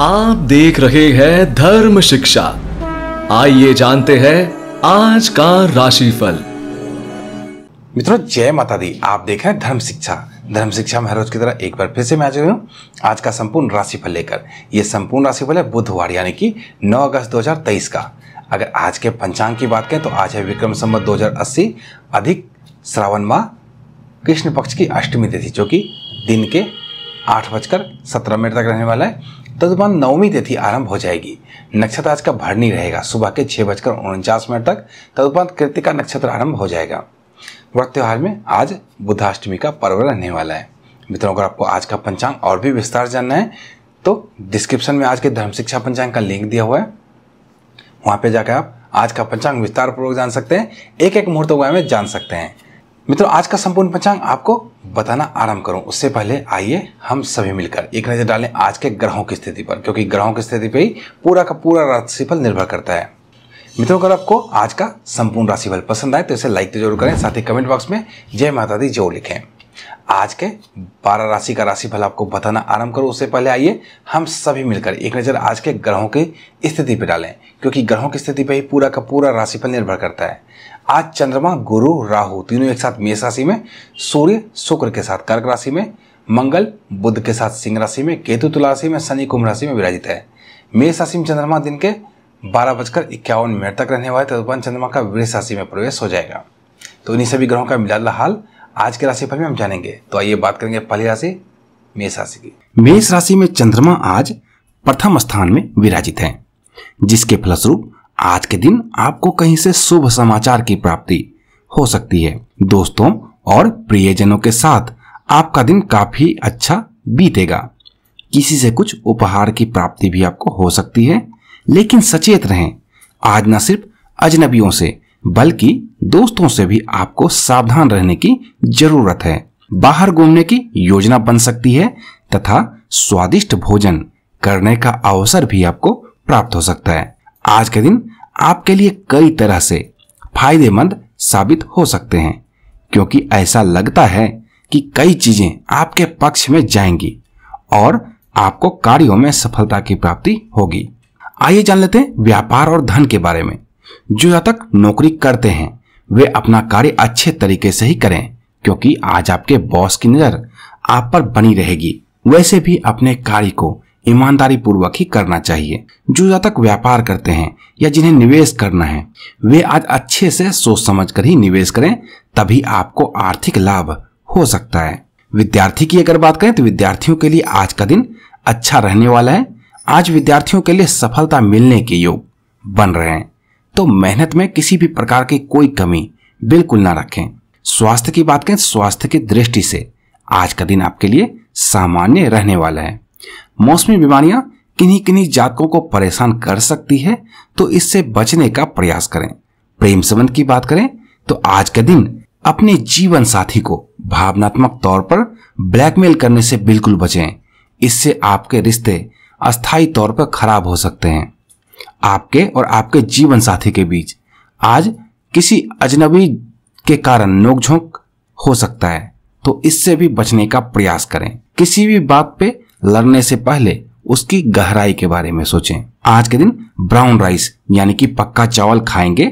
आप देख रहे हैं धर्म शिक्षा आइए जानते हैं आज का राशिफल मित्रों जय माता दी आप देख रहे हैं धर्म शिक्षा धर्म शिक्षा में हर रोज की तरह एक बार फिर से मैं हाजिर हूँ आज का संपूर्ण राशिफल लेकर यह संपूर्ण राशिफल है बुधवार यानी कि 9 अगस्त 2023 का अगर आज के पंचांग की बात करें तो आज है विक्रम संबत 2080 अधिक श्रावण माह कृष्ण पक्ष की अष्टमी तिथि जो कि दिन के आठ बजकर सत्रह मिनट तक रहने वाला है तदुपान नवमी तिथि आरंभ हो जाएगी नक्षत्र आज का भरनी रहेगा सुबह के छह बजकर उनचास मिनट तक तदुपान कृतिका नक्षत्र आरंभ हो जाएगा व्रत त्यौहार में आज बुद्धाष्टमी का पर्व रहने वाला है मित्रों अगर आपको आज का पंचांग और भी विस्तार जानना है तो डिस्क्रिप्शन में आज के धर्म शिक्षा पंचांग का लिंक दिया हुआ है वहां पे जाकर आप आज का पंचांग विस्तार पूर्वक जान सकते हैं एक एक मुहूर्त में जान सकते हैं मित्रों आज का संपूर्ण पंचांग आपको बताना आरंभ करूं उससे पहले आइए हम सभी मिलकर एक नजर डालें आज के ग्रहों की स्थिति पर क्योंकि ग्रहों की स्थिति पर ही पूरा का पूरा राशिफल निर्भर करता है मित्रों अगर आपको आज का संपूर्ण राशिफल पसंद आए तो इसे लाइक तो जरूर करें साथ ही कमेंट बॉक्स में जय माता दी जरूर लिखें आज के बारह राशि का राशिफल आपको बताना आरंभ करो उससे पहले आइए हम सभी मिलकर एक नज़र आज के ग्रहों की स्थिति पर डालें क्योंकि ग्रहों की स्थिति पर ही पूरा का पूरा राशिफल निर्भर करता है आज चंद्रमा गुरु राहु तीनों एक साथ मेष राशि में सूर्य शुक्र के साथ कर्क राशि में मंगल बुद्ध के साथ सिंह राशि में केतु तुला राशि में शनि कुंभ राशि में विराजित है मेष राशि में चंद्रमा दिन के बारह बजकर इक्यावन मिनट तक रहने वाले तदुपरांत चंद्रमा का वृष राशि में प्रवेश हो जाएगा तो इन्हीं सभी ग्रहों का मिला हाल आज के राशिफल में हम जानेंगे तो आइए बात करेंगे पहली राशि मेष राशि की मेष राशि में चंद्रमा आज प्रथम स्थान में विराजित है जिसके फलस्वरूप आज के दिन आपको कहीं से शुभ समाचार की प्राप्ति हो सकती है दोस्तों और प्रियजनों के साथ आपका दिन काफी अच्छा बीतेगा किसी से कुछ उपहार की प्राप्ति भी आपको हो सकती है लेकिन सचेत रहें आज न सिर्फ अजनबियों से बल्कि दोस्तों से भी आपको सावधान रहने की जरूरत है बाहर घूमने की योजना बन सकती है तथा स्वादिष्ट भोजन करने का अवसर भी आपको प्राप्त हो सकता है आज के दिन आपके लिए कई तरह से फायदेमंद साबित हो सकते हैं क्योंकि ऐसा लगता है कि कई चीजें आपके पक्ष में जाएंगी और आपको कार्यों में सफलता की प्राप्ति होगी आइए जान लेते हैं व्यापार और धन के बारे में जो जातक नौकरी करते हैं वे अपना कार्य अच्छे तरीके से ही करें क्योंकि आज आपके बॉस की नजर आप पर बनी रहेगी वैसे भी अपने कार्य को ईमानदारी पूर्वक ही करना चाहिए जो जातक व्यापार करते हैं या जिन्हें निवेश करना है वे आज अच्छे से सोच समझ कर ही निवेश करें तभी आपको आर्थिक लाभ हो सकता है विद्यार्थी की अगर बात करें तो विद्यार्थियों के लिए आज का दिन अच्छा रहने वाला है आज विद्यार्थियों के लिए सफलता मिलने के योग बन रहे हैं तो मेहनत में किसी भी प्रकार की कोई कमी बिल्कुल ना रखें स्वास्थ्य की बात करें तो स्वास्थ्य की दृष्टि से आज का दिन आपके लिए सामान्य रहने वाला है मौसमी बीमारियां किन्हीं किन्हीं जातकों को परेशान कर सकती है तो इससे बचने का प्रयास करें प्रेम संबंध की बात करें तो आज के दिन अपने जीवन साथी को भावनात्मक तौर पर ब्लैकमेल करने से बिल्कुल बचें इससे आपके रिश्ते अस्थायी तौर पर खराब हो सकते हैं आपके और आपके जीवन साथी के बीच आज किसी अजनबी के कारण नोकझोंक हो सकता है तो इससे भी बचने का प्रयास करें किसी भी बात पे लड़ने से पहले उसकी गहराई के बारे में सोचें आज के दिन ब्राउन राइस यानी कि पक्का चावल खाएंगे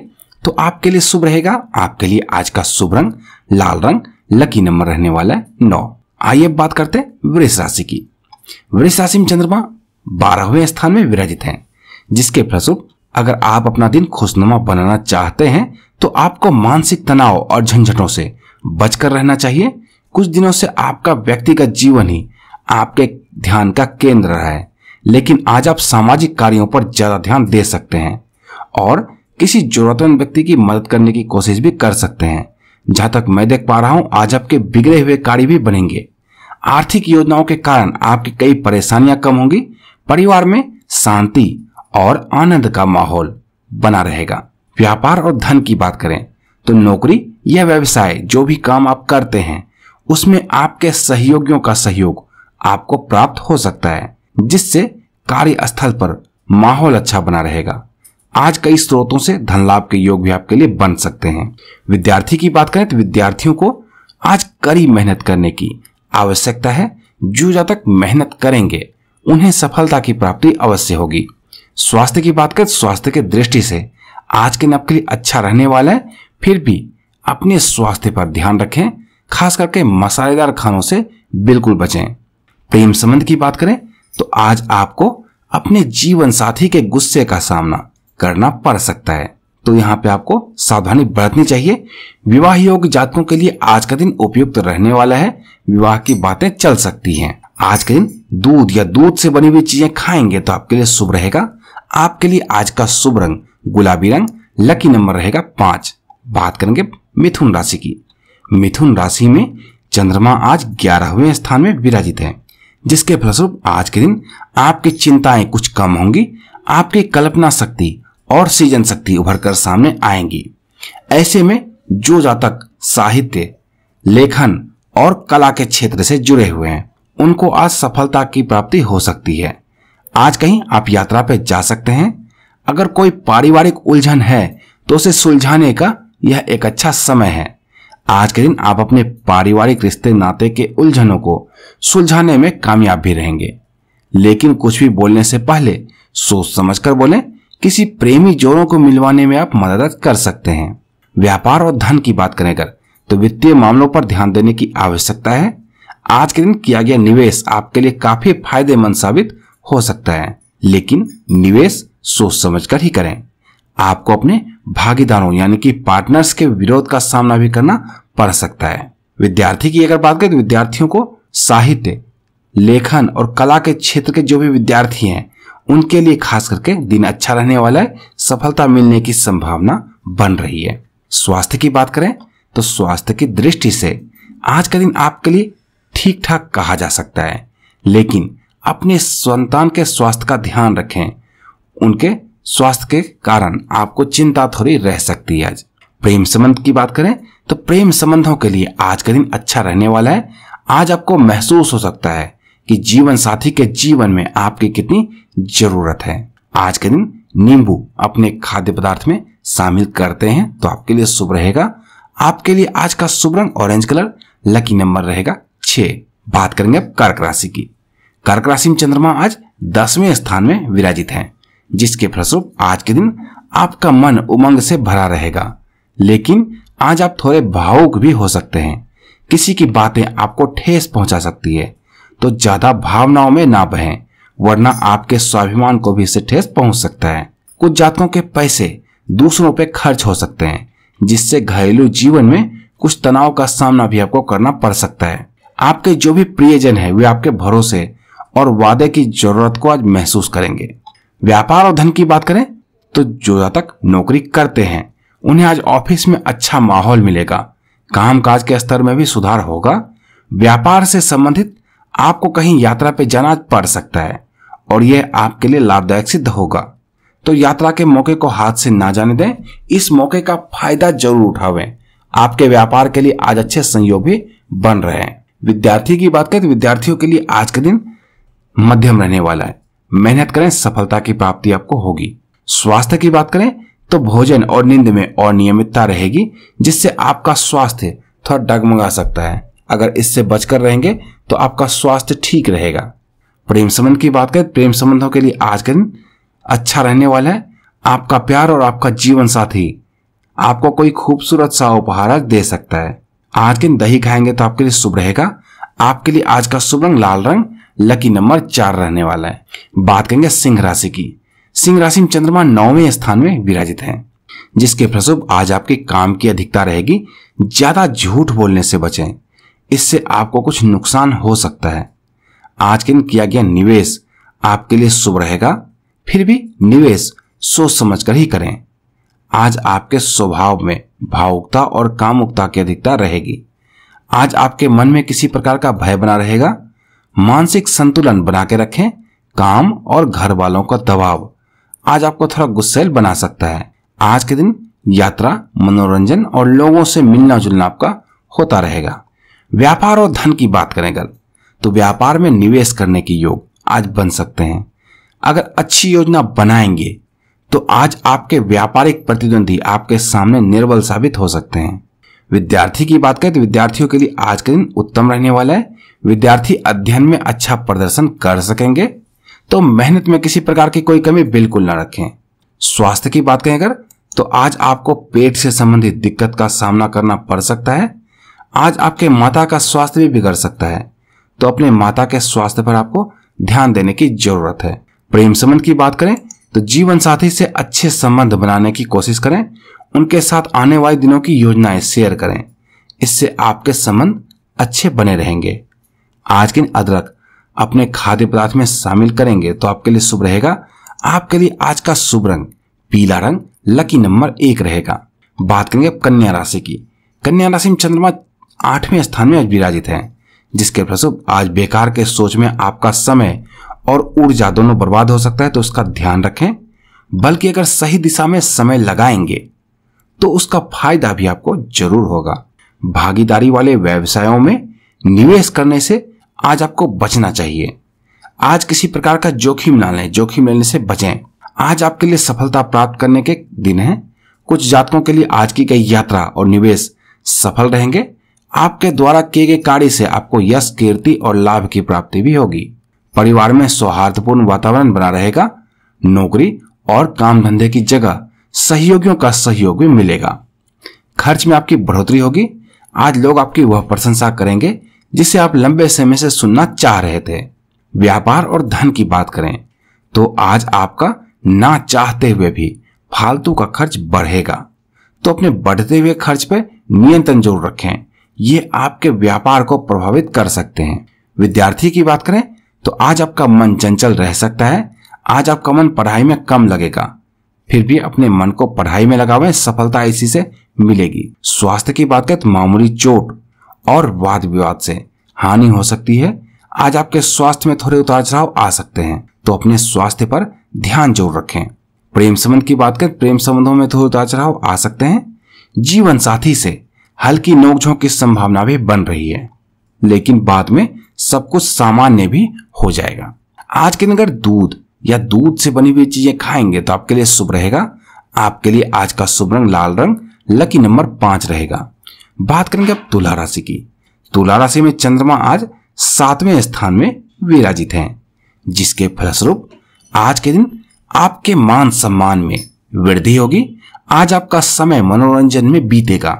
तो आपके लिए शुभ रहेगा आपके लिए आज का शुभ रंग लाल रंग लकी नंबर रहने वाला है नौ आइए अब बात करते हैं वृष राशि की वृष राशि में चंद्रमा बारहवें स्थान में विराजित हैं जिसके फलस्वरूप अगर आप अपना दिन खुशनुमा बनाना चाहते हैं तो आपको मानसिक तनाव और झंझटों से बचकर रहना चाहिए कुछ दिनों से आपका व्यक्तिगत जीवन ही आपके ध्यान का केंद्र है लेकिन आज आप सामाजिक कार्यों पर ज्यादा ध्यान दे सकते हैं और किसी जरूरतमंद व्यक्ति की मदद करने की कोशिश भी कर सकते हैं जहां तक मैं देख पा रहा हूं आज आपके बिगड़े हुए कार्य भी बनेंगे आर्थिक योजनाओं के कारण आपकी कई परेशानियां कम होंगी परिवार में शांति और आनंद का माहौल बना रहेगा व्यापार और धन की बात करें तो नौकरी या व्यवसाय जो भी काम आप करते हैं उसमें आपके सहयोगियों का सहयोग आपको प्राप्त हो सकता है जिससे कार्यस्थल पर माहौल अच्छा बना रहेगा आज कई स्रोतों से धन लाभ के योग भी आपके लिए बन सकते हैं विद्यार्थी की बात करें तो विद्यार्थियों को आज कड़ी मेहनत करने की आवश्यकता है जो जब तक मेहनत करेंगे उन्हें सफलता की प्राप्ति अवश्य होगी स्वास्थ्य की बात करें तो स्वास्थ्य के दृष्टि से आज के दिन के लिए अच्छा रहने वाला है फिर भी अपने स्वास्थ्य पर ध्यान रखें खास करके मसालेदार खानों से बिल्कुल बचें प्रेम संबंध की बात करें तो आज आपको अपने जीवन साथी के गुस्से का सामना करना पड़ सकता है तो यहाँ पे आपको सावधानी बरतनी चाहिए विवाह योग जातकों के लिए आज का दिन उपयुक्त रहने वाला है विवाह की बातें चल सकती हैं आज के दिन दूध या दूध से बनी हुई चीजें खाएंगे तो आपके लिए शुभ रहेगा आपके लिए आज का शुभ रंग गुलाबी रंग लकी नंबर रहेगा पांच बात करेंगे मिथुन राशि की मिथुन राशि में चंद्रमा आज ग्यारहवें स्थान में विराजित है जिसके फलस्वरूप आज के दिन आपकी चिंताएं कुछ कम होंगी आपकी कल्पना शक्ति और सीजन शक्ति उभर कर सामने आएंगी ऐसे में जो जातक साहित्य लेखन और कला के क्षेत्र से जुड़े हुए हैं उनको आज सफलता की प्राप्ति हो सकती है आज कहीं आप यात्रा पर जा सकते हैं अगर कोई पारिवारिक उलझन है तो उसे सुलझाने का यह एक अच्छा समय है आज के दिन आप अपने पारिवारिक रिश्ते नाते के उलझनों को सुलझाने में कामयाब भी रहेंगे लेकिन कुछ भी बोलने से पहले सोच समझकर बोले किसी प्रेमी जोड़ों को मिलवाने में आप मदद कर सकते हैं व्यापार और धन की बात करें तो वित्तीय मामलों पर ध्यान देने की आवश्यकता है आज के दिन किया गया निवेश आपके लिए काफी फायदेमंद साबित हो सकता है लेकिन निवेश सोच समझकर ही करें आपको अपने भागीदारों यानी कि पार्टनर्स के विरोध का सामना भी करना पड़ सकता है विद्यार्थी की अगर बात करें तो विद्यार्थियों को साहित्य लेखन और कला के क्षेत्र के जो भी विद्यार्थी हैं उनके लिए खास करके दिन अच्छा रहने वाला है सफलता मिलने की संभावना बन रही है स्वास्थ्य की बात करें तो स्वास्थ्य की दृष्टि से आज का दिन आपके लिए ठीक ठाक कहा जा सकता है लेकिन अपने संतान के स्वास्थ्य का ध्यान रखें उनके स्वास्थ्य के कारण आपको चिंता थोड़ी रह सकती है आज प्रेम संबंध की बात करें तो प्रेम संबंधों के लिए आज का दिन अच्छा रहने वाला है आज आपको महसूस हो सकता है कि जीवन साथी के जीवन में आपकी कितनी जरूरत है आज के दिन नींबू अपने खाद्य पदार्थ में शामिल करते हैं तो आपके लिए शुभ रहेगा आपके लिए आज का शुभ रंग ऑरेंज कलर लकी नंबर रहेगा छ बात करेंगे अब कर्क राशि की कर्क राशि में चंद्रमा आज दसवें स्थान में विराजित है जिसके फलस्वरूप आज के दिन आपका मन उमंग से भरा रहेगा लेकिन आज आप थोड़े भावुक भी हो सकते हैं किसी की बातें आपको ठेस पहुंचा सकती है तो ज्यादा भावनाओं में ना बहें वरना आपके स्वाभिमान को भी इससे ठेस पहुंच सकता है कुछ जातकों के पैसे दूसरों पर खर्च हो सकते हैं जिससे घरेलू जीवन में कुछ तनाव का सामना भी आपको करना पड़ सकता है आपके जो भी प्रियजन है वे आपके भरोसे और वादे की जरूरत को आज महसूस करेंगे व्यापार और धन की बात करें तो जो जातक नौकरी करते हैं उन्हें आज ऑफिस में अच्छा माहौल मिलेगा कामकाज के स्तर में भी सुधार होगा व्यापार से संबंधित आपको कहीं यात्रा पे जाना पड़ सकता है और यह आपके लिए लाभदायक सिद्ध होगा तो यात्रा के मौके को हाथ से ना जाने दें इस मौके का फायदा जरूर उठावें आपके व्यापार के लिए आज अच्छे संयोग भी बन रहे हैं विद्यार्थी की बात करें तो विद्यार्थियों के लिए आज का दिन मध्यम रहने वाला है मेहनत करें सफलता की प्राप्ति आपको होगी स्वास्थ्य की बात करें तो भोजन और नींद में और नियमितता रहेगी जिससे आपका स्वास्थ्य थोड़ा डगमगा सकता है अगर इससे बचकर रहेंगे तो आपका स्वास्थ्य ठीक रहेगा प्रेम संबंध की बात करें प्रेम संबंधों के लिए आज का दिन अच्छा रहने वाला है आपका प्यार और आपका जीवन साथी आपको कोई खूबसूरत सा उपहार दे सकता है आज के दिन दही खाएंगे तो आपके लिए शुभ रहेगा आपके लिए आज का शुभ रंग लाल रंग लकी नंबर चार रहने वाला है बात करेंगे सिंह राशि की सिंह राशि में चंद्रमा नौवें स्थान में विराजित हैं जिसके फलस्वरूप आज आपके काम की अधिकता रहेगी ज्यादा झूठ बोलने से बचें इससे आपको कुछ नुकसान हो सकता है आज के दिन किया गया निवेश आपके लिए शुभ रहेगा फिर भी निवेश सोच समझकर ही करें आज आपके स्वभाव में भावुकता और कामुकता की अधिकता रहेगी आज आपके मन में किसी प्रकार का भय बना रहेगा मानसिक संतुलन बना के रखें काम और घर वालों का दबाव आज आपको थोड़ा गुस्सेल बना सकता है आज के दिन यात्रा मनोरंजन और लोगों से मिलना जुलना आपका होता रहेगा व्यापार और धन की बात करें अगर तो व्यापार में निवेश करने के योग आज बन सकते हैं अगर अच्छी योजना बनाएंगे तो आज आपके व्यापारिक प्रतिद्वंदी आपके सामने निर्बल साबित हो सकते हैं विद्यार्थी की बात करें तो विद्यार्थियों के लिए आज का दिन उत्तम रहने वाला है विद्यार्थी अध्ययन में अच्छा प्रदर्शन कर सकेंगे तो मेहनत में किसी प्रकार की कोई कमी बिल्कुल ना रखें स्वास्थ्य की बात करें अगर तो आज आपको पेट से संबंधित दिक्कत का सामना करना पड़ सकता है आज आपके माता का स्वास्थ्य भी बिगड़ सकता है तो अपने माता के स्वास्थ्य पर आपको ध्यान देने की जरूरत है प्रेम संबंध की बात करें तो जीवन साथी से अच्छे संबंध बनाने की कोशिश करें उनके साथ आने वाले दिनों की योजनाएं शेयर करें इससे आपके संबंध अच्छे बने रहेंगे आज के अदरक अपने खाद्य पदार्थ में शामिल करेंगे तो आपके लिए शुभ रहेगा आपके लिए आज का शुभ रंग पीला रंग लकी नंबर एक रहेगा बात करेंगे कन्या राशि की कन्या राशि में चंद्रमा आठवें स्थान में विराजित है जिसके फलस्वरूप आज बेकार के सोच में आपका समय और ऊर्जा दोनों बर्बाद हो सकता है तो उसका ध्यान रखें बल्कि अगर सही दिशा में समय लगाएंगे तो उसका फायदा भी आपको जरूर होगा भागीदारी वाले व्यवसायों में निवेश करने से आज आपको बचना चाहिए आज किसी प्रकार का जोखिम ना लें जोखिम लेने से बचें आज आपके लिए सफलता प्राप्त करने के दिन हैं कुछ जातकों के लिए आज की गई यात्रा और निवेश सफल रहेंगे आपके द्वारा किए गए कार्य से आपको यश कीर्ति और लाभ की प्राप्ति भी होगी परिवार में सौहार्दपूर्ण वातावरण बना रहेगा नौकरी और काम धंधे की जगह सहयोगियों का सहयोग भी मिलेगा खर्च में आपकी बढ़ोतरी होगी आज लोग आपकी वह प्रशंसा करेंगे जिसे आप लंबे समय से सुनना चाह रहे थे व्यापार और धन की बात करें तो आज आपका ना चाहते हुए भी फालतू का खर्च बढ़ेगा तो अपने बढ़ते हुए खर्च पर नियंत्रण जोर रखें ये आपके व्यापार को प्रभावित कर सकते हैं विद्यार्थी की बात करें तो आज आपका मन चंचल रह सकता है आज आपका मन पढ़ाई में कम लगेगा फिर भी अपने मन को पढ़ाई में लगावे सफलता इसी से मिलेगी स्वास्थ्य की बात करें तो मामूली चोट और वाद विवाद से हानि हो सकती है आज आपके स्वास्थ्य में थोड़े उतार चढ़ाव आ सकते हैं तो अपने स्वास्थ्य पर ध्यान जरूर रखें प्रेम संबंध की बात करें प्रेम संबंधों में थोड़े उतार चढ़ाव आ सकते हैं जीवन साथी से हल्की नोकझोंक की संभावना भी बन रही है लेकिन बाद में सब कुछ सामान्य भी हो जाएगा आज के दिन अगर दूध या दूध से बनी हुई चीजें खाएंगे तो आपके लिए शुभ रहेगा आपके लिए आज का शुभ रंग लाल रंग लकी नंबर पांच रहेगा बात करेंगे अब तुला राशि की तुला राशि में चंद्रमा आज सातवें स्थान में विराजित हैं जिसके फलस्वरूप आज के दिन आपके मान सम्मान में वृद्धि होगी आज आपका समय मनोरंजन में बीतेगा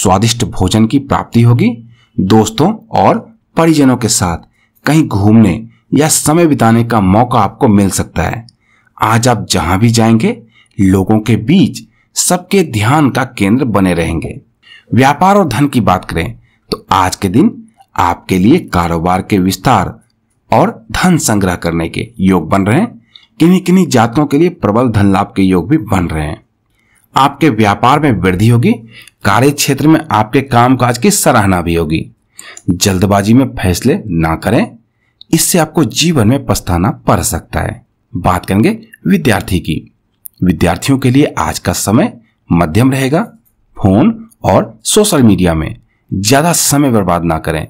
स्वादिष्ट भोजन की प्राप्ति होगी दोस्तों और परिजनों के साथ कहीं घूमने या समय बिताने का मौका आपको मिल सकता है आज आप जहां भी जाएंगे लोगों के बीच सबके ध्यान का केंद्र बने रहेंगे व्यापार और धन की बात करें तो आज के दिन आपके लिए कारोबार के विस्तार और धन संग्रह करने के योग बन रहे हैं किन्हीं किन्हीं जातकों के लिए प्रबल धन लाभ के योग भी बन रहे हैं आपके व्यापार में वृद्धि होगी कार्य क्षेत्र में आपके कामकाज की सराहना भी होगी जल्दबाजी में फैसले ना करें इससे आपको जीवन में पछताना पड़ सकता है बात करेंगे विद्यार्थी की विद्यार्थियों के लिए आज का समय मध्यम रहेगा फोन और सोशल मीडिया में ज्यादा समय बर्बाद ना करें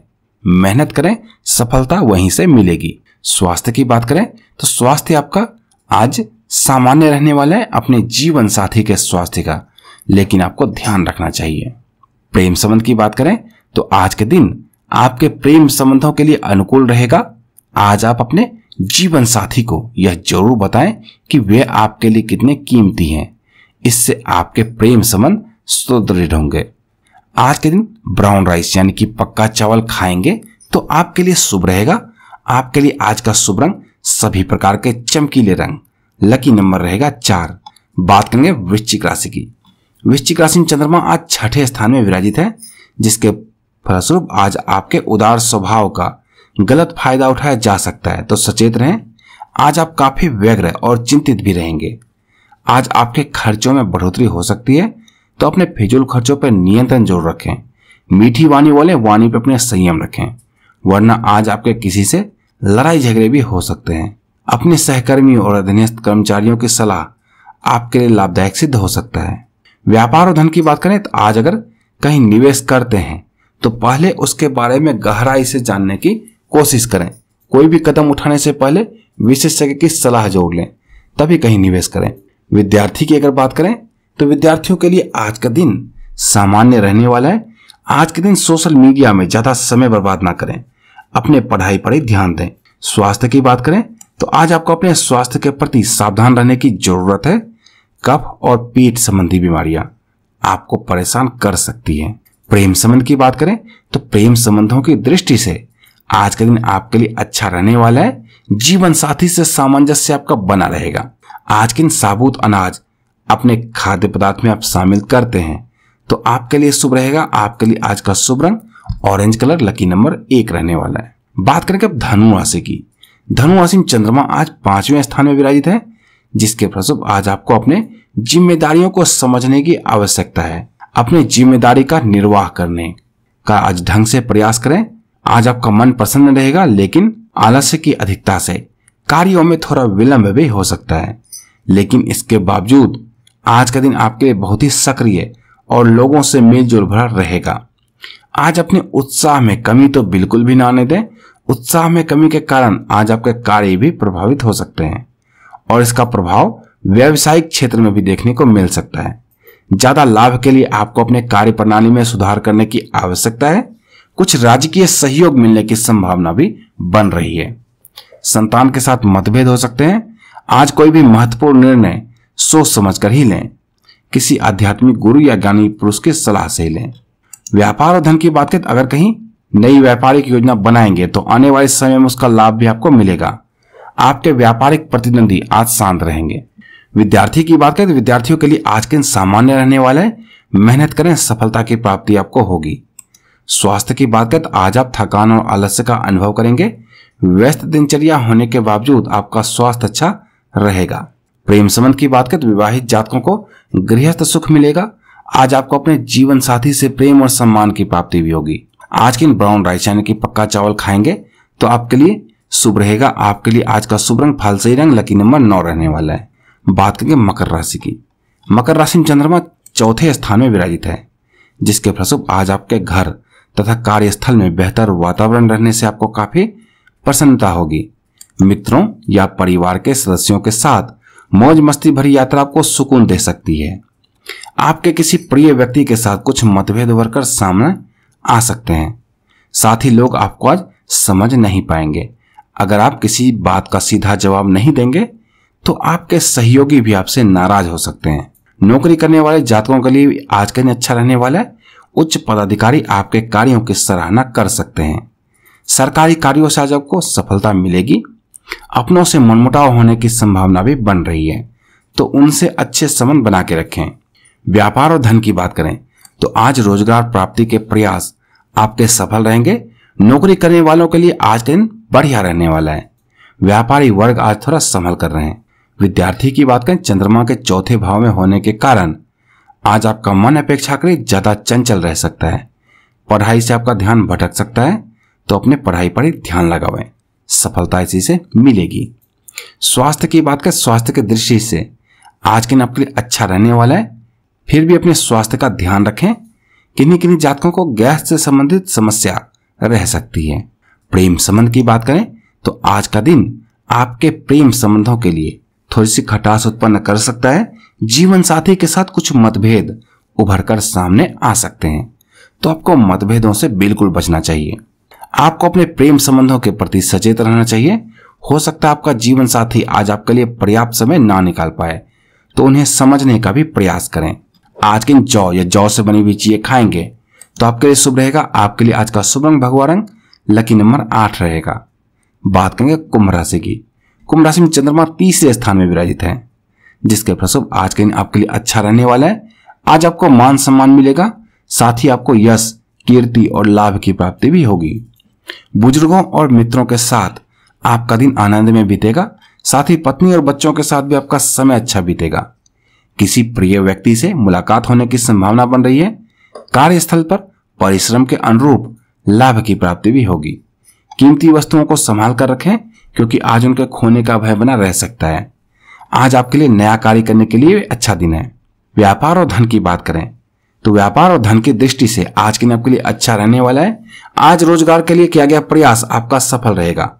मेहनत करें सफलता वहीं से मिलेगी स्वास्थ्य की बात करें तो स्वास्थ्य आपका आज सामान्य रहने वाला है अपने जीवन साथी के स्वास्थ्य का लेकिन आपको ध्यान रखना चाहिए प्रेम संबंध की बात करें तो आज के दिन आपके प्रेम संबंधों के लिए अनुकूल रहेगा आज आप अपने जीवन साथी को यह जरूर बताएं कि वे आपके लिए कितने कीमती हैं इससे आपके प्रेम संबंध सुदृढ़ होंगे आज के दिन ब्राउन राइस यानी कि पक्का चावल खाएंगे तो आपके लिए शुभ रहेगा आपके लिए आज का शुभ रंग सभी प्रकार के चमकीले रंग लकी नंबर रहेगा चार बात करेंगे वृश्चिक राशि की वृश्चिक राशि में चंद्रमा आज छठे स्थान में विराजित है जिसके फलस्वरूप आज आपके उदार स्वभाव का गलत फायदा उठाया जा सकता है तो सचेत रहें आज आप काफी व्यग्र और चिंतित भी रहेंगे आज आपके खर्चों में बढ़ोतरी हो सकती है तो अपने फिजूल खर्चों पर नियंत्रण जरूर रखें मीठी वाणी वाले वाणी पर अपने संयम रखें वरना आज आपके किसी से लड़ाई झगड़े भी हो सकते हैं अपने सहकर्मियों और अधीनस्थ कर्मचारियों की सलाह आपके लिए लाभदायक सिद्ध हो सकता है व्यापार और धन की बात करें तो आज अगर कहीं निवेश करते हैं तो पहले उसके बारे में गहराई से जानने की कोशिश करें कोई भी कदम उठाने से पहले विशेषज्ञ की सलाह जोड़ लें तभी कहीं निवेश करें विद्यार्थी की अगर बात करें तो विद्यार्थियों के लिए आज का दिन सामान्य रहने वाला है आज के दिन सोशल मीडिया में ज्यादा समय बर्बाद ना करें अपने पढ़ाई पर ही ध्यान दें स्वास्थ्य की बात करें तो आज आपको अपने स्वास्थ्य के प्रति सावधान रहने की जरूरत है कफ और पेट संबंधी बीमारियां आपको परेशान कर सकती हैं प्रेम संबंध की बात करें तो प्रेम संबंधों की दृष्टि से आज का दिन आपके लिए अच्छा रहने वाला है जीवन साथी से सामंजस्य आपका बना रहेगा आज के दिन साबुत अनाज अपने खाद्य पदार्थ में आप शामिल करते हैं तो आपके लिए शुभ रहेगा आपके लिए आज का शुभ रंग ऑरेंज कलर लकी नंबर एक रहने वाला है बात करेंगे अब धनु राशि की धनु राशि में चंद्रमा आज पांचवें स्थान में विराजित है जिसके फलस्वरूप आज आपको अपने जिम्मेदारियों को समझने की आवश्यकता है अपनी जिम्मेदारी का निर्वाह करने का आज ढंग से प्रयास करें आज आपका मन प्रसन्न रहेगा लेकिन आलस्य की अधिकता से कार्यों में थोड़ा विलंब भी हो सकता है लेकिन इसके बावजूद आज का दिन आपके लिए बहुत ही सक्रिय और लोगों से मेलजोल भरा रहेगा आज अपने उत्साह में कमी तो बिल्कुल भी ना आने दें उत्साह में कमी के कारण आज आपके कार्य भी प्रभावित हो सकते हैं और इसका प्रभाव व्यावसायिक क्षेत्र में भी देखने को मिल सकता है ज्यादा लाभ के लिए आपको अपने कार्य प्रणाली में सुधार करने की आवश्यकता है कुछ राजकीय सहयोग मिलने की संभावना भी बन रही है संतान के साथ मतभेद हो सकते हैं आज कोई भी महत्वपूर्ण निर्णय सोच समझकर ही लें किसी आध्यात्मिक गुरु या ज्ञानी पुरुष की सलाह से ही लें व्यापार और धन की बातचीत तो अगर कहीं नई व्यापारिक योजना बनाएंगे तो आने वाले समय में उसका लाभ भी आपको मिलेगा आपके व्यापारिक प्रतिद्वंदी आज शांत रहेंगे विद्यार्थी की बात करें तो विद्यार्थियों के लिए आज के दिन सामान्य रहने वाले मेहनत करें सफलता की प्राप्ति आपको होगी स्वास्थ्य की बात करें तो आज आप थकान और आलस्य का अनुभव करेंगे व्यस्त दिनचर्या होने के बावजूद आपका स्वास्थ्य अच्छा रहेगा प्रेम संबंध की बात करें तो विवाहित जातकों को गृहस्थ सुख मिलेगा आज आपको अपने जीवन साथी से प्रेम और सम्मान की प्राप्ति भी होगी आज के इन ब्राउन राइस यानी कि पक्का चावल खाएंगे तो आपके लिए शुभ रहेगा आपके लिए आज का शुभ रंग फालसई रंग लकी नंबर नौ रहने वाला है बात करेंगे मकर राशि की मकर राशि में चंद्रमा चौथे स्थान में विराजित है जिसके फलस्वरूप आज आपके घर तथा कार्यस्थल में बेहतर वातावरण रहने से आपको काफी प्रसन्नता होगी मित्रों या परिवार के सदस्यों के साथ मौज मस्ती भरी यात्रा आपको सुकून दे सकती है आपके किसी प्रिय व्यक्ति के साथ कुछ मतभेद उभर कर सामने आ सकते हैं साथ ही लोग आपको आज समझ नहीं पाएंगे अगर आप किसी बात का सीधा जवाब नहीं देंगे तो आपके सहयोगी भी आपसे नाराज हो सकते हैं नौकरी करने वाले जातकों के लिए आज का दिन अच्छा रहने वाला है उच्च पदाधिकारी आपके कार्यों की सराहना कर सकते हैं सरकारी कार्यों से आज आपको सफलता मिलेगी अपनों से मनमुटाव होने की संभावना भी बन रही है तो उनसे अच्छे संबंध बना के रखें व्यापार और धन की बात करें तो आज रोजगार प्राप्ति के प्रयास आपके सफल रहेंगे नौकरी करने वालों के लिए आज दिन बढ़िया रहने वाला है व्यापारी वर्ग आज थोड़ा संभल कर रहे हैं विद्यार्थी की बात करें चंद्रमा के चौथे भाव में होने के कारण आज आपका मन अपेक्षा करें ज्यादा चंचल रह सकता है पढ़ाई से आपका ध्यान भटक सकता है तो अपने पढ़ाई पर ही ध्यान लगावें सफलता इसी से मिलेगी स्वास्थ्य की बात करें स्वास्थ्य के दृष्टि से आज के दिन आपके लिए अच्छा रहने वाला है फिर भी अपने स्वास्थ्य का ध्यान रखें किन्हीं किन्हीं जातकों को गैस से संबंधित समस्या रह सकती है प्रेम संबंध की बात करें तो आज का दिन आपके प्रेम संबंधों के लिए थोड़ी सी खटास उत्पन्न कर सकता है जीवन साथी के साथ कुछ मतभेद उभर कर सामने आ सकते हैं तो आपको मतभेदों से बिल्कुल बचना चाहिए आपको अपने प्रेम संबंधों के प्रति सचेत रहना चाहिए हो सकता है आपका जीवन साथी आज आपके लिए पर्याप्त समय ना निकाल पाए तो उन्हें समझने का भी प्रयास करें आज के जौ या जौ से बनी हुई चीजें खाएंगे तो आपके लिए शुभ रहेगा आपके लिए आज का शुभ रंग भगवा रंग लकी नंबर आठ रहेगा बात करेंगे कुंभ राशि की कुंभ राशि में चंद्रमा तीसरे स्थान में विराजित है जिसके प्रसुभ आज के दिन आपके लिए अच्छा रहने वाला है आज आपको मान सम्मान मिलेगा साथ ही आपको यश कीर्ति और लाभ की प्राप्ति भी होगी बुजुर्गों और मित्रों के साथ आपका दिन आनंद में बीतेगा साथ ही पत्नी और बच्चों के साथ भी आपका समय अच्छा बीतेगा किसी प्रिय व्यक्ति से मुलाकात होने की संभावना बन रही है कार्यस्थल पर परिश्रम के अनुरूप लाभ की प्राप्ति भी होगी कीमती वस्तुओं को संभाल कर रखें क्योंकि आज उनके खोने का भय बना रह सकता है आज आपके लिए नया कार्य करने के लिए अच्छा दिन है व्यापार और धन की बात करें तो व्यापार और धन की दृष्टि से आज के दिन आपके लिए अच्छा रहने वाला है आज रोजगार के लिए किया गया प्रयास आपका सफल रहेगा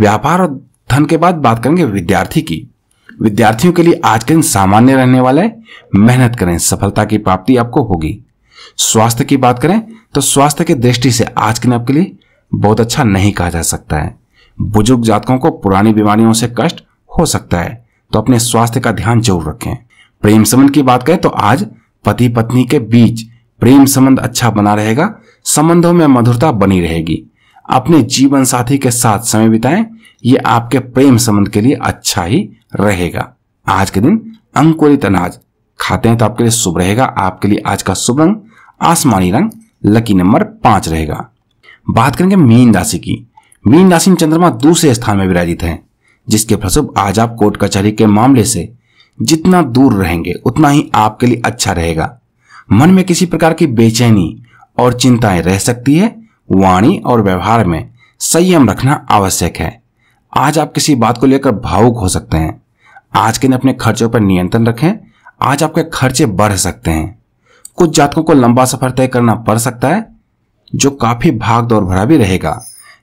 व्यापार और धन के बाद बात करेंगे विद्यार्थी की विद्यार्थियों के लिए आज के दिन सामान्य रहने वाला है मेहनत करें सफलता की प्राप्ति आपको होगी स्वास्थ्य की बात करें तो स्वास्थ्य की दृष्टि से आज के दिन आपके लिए बहुत अच्छा नहीं कहा जा सकता है बुजुर्ग जातकों को पुरानी बीमारियों से कष्ट हो सकता है तो अपने स्वास्थ्य का ध्यान जरूर रखें प्रेम समन की बात करें तो आज पति पत्नी के बीच प्रेम संबंध अच्छा बना रहेगा संबंधों में मधुरता बनी रहेगी अपने जीवन साथी के साथ समय बिताएं ये आपके प्रेम संबंध के लिए अच्छा ही रहेगा आज के दिन अंकुरित अनाज खाते हैं तो आपके लिए शुभ रहेगा आपके लिए आज का शुभ रंग आसमानी रंग लकी नंबर पांच रहेगा बात करेंगे मीन राशि की मीन राशि में चंद्रमा दूसरे स्थान में विराजित है जिसके फलस्वरूप आज आप कोर्ट कचहरी के मामले से जितना दूर रहेंगे उतना ही आपके लिए अच्छा रहेगा मन में किसी प्रकार की बेचैनी और चिंताएं रह सकती है वाणी और व्यवहार में संयम रखना आवश्यक है आज आप किसी बात को लेकर भावुक हो सकते हैं आज के दिन अपने खर्चों पर नियंत्रण रखें आज आपके खर्चे बढ़ सकते हैं कुछ जातकों को लंबा सफर तय करना पड़ सकता है जो काफी भाग दौड़ भरा भी रहेगा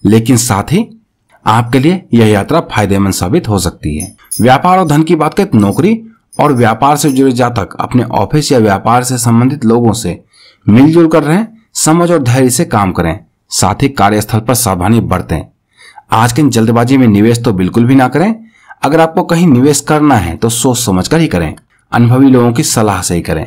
लेकिन साथ ही आपके लिए यह यात्रा फायदेमंद साबित हो सकती है व्यापार और धन की बात करें तो नौकरी और व्यापार से जुड़े जातक अपने ऑफिस या व्यापार से संबंधित लोगों से मिलजुल कर रहे समझ और धैर्य से काम करें साथ ही कार्यस्थल पर सावधानी बरते आज की जल्दबाजी में निवेश तो बिल्कुल भी ना करें अगर आपको कहीं निवेश करना है तो सोच समझ कर ही करें अनुभवी लोगों की सलाह से ही करें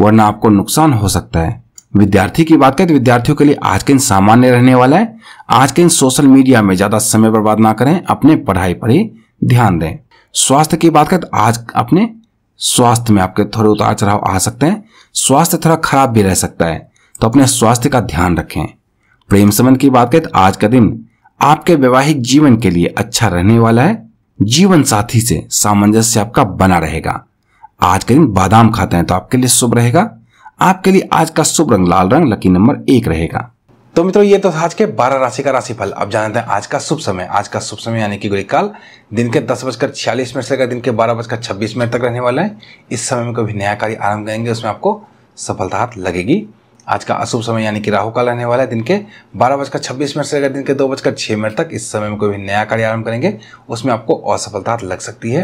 वरना आपको नुकसान हो सकता है विद्यार्थी की बात करें तो विद्यार्थियों के लिए आज के दिन सामान्य रहने वाला है आज के दिन सोशल मीडिया में ज्यादा समय बर्बाद ना करें अपने पढ़ाई पर ही ध्यान दें स्वास्थ्य की बात करें तो आज अपने स्वास्थ्य में आपके थोड़े उतार चढ़ाव आ सकते हैं स्वास्थ्य थोड़ा खराब भी रह सकता है तो अपने स्वास्थ्य का ध्यान रखें प्रेम संबंध की बात करें तो आज का दिन आपके वैवाहिक जीवन के लिए अच्छा रहने वाला है जीवन साथी से सामंजस्य आपका बना रहेगा आज के दिन बादाम खाते हैं तो आपके लिए शुभ रहेगा आपके लिए आज का शुभ रंग लाल रंग लकी नंबर एक रहेगा तो मित्रों ये तो आज के 12 राशि का राशिफल अब जानते हैं आज का शुभ समय आज का शुभ समय यानी कि काल दिन के दस बजकर छियालीस मिनट से लेकर दिन के बारह बजकर छब्बीस मिनट तक रहने वाला है इस समय में कभी नया कार्य आरंभ करेंगे उसमें आपको सफलता लगेगी आज का अशुभ समय यानी कि राहु काल रहने वाला है दिन के बारह बजकर छब्बीस मिनट से लेकर दिन के दो बजकर छः मिनट तक इस समय में कोई भी नया कार्य आरंभ करेंगे उसमें आपको असफलता लग सकती है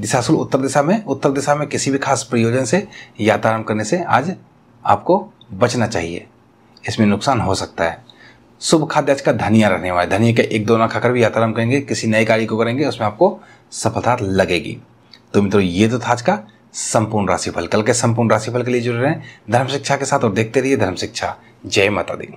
दिशाशुल उत्तर दिशा में उत्तर दिशा में किसी भी खास प्रयोजन से यात्रा आरंभ करने से आज आपको बचना चाहिए इसमें नुकसान हो सकता है शुभ खाद्य आज का धनिया रहने वाला है धनिया का एक दो ना खाकर भी यात्रा करेंगे किसी नए कार्य को करेंगे उसमें आपको सफलता लगेगी तो मित्रों ये तो था आज का संपूर्ण राशिफल कल के संपूर्ण राशिफल के लिए जुड़ रहे हैं धर्म शिक्षा के साथ और देखते रहिए धर्म शिक्षा जय माता दी